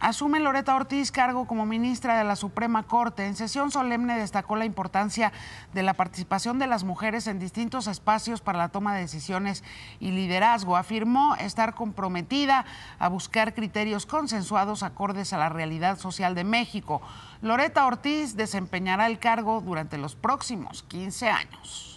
Asume Loreta Ortiz cargo como ministra de la Suprema Corte. En sesión solemne destacó la importancia de la participación de las mujeres en distintos espacios para la toma de decisiones y liderazgo. Afirmó estar comprometida a buscar criterios consensuados acordes a la realidad social de México. Loreta Ortiz desempeñará el cargo durante los próximos 15 años.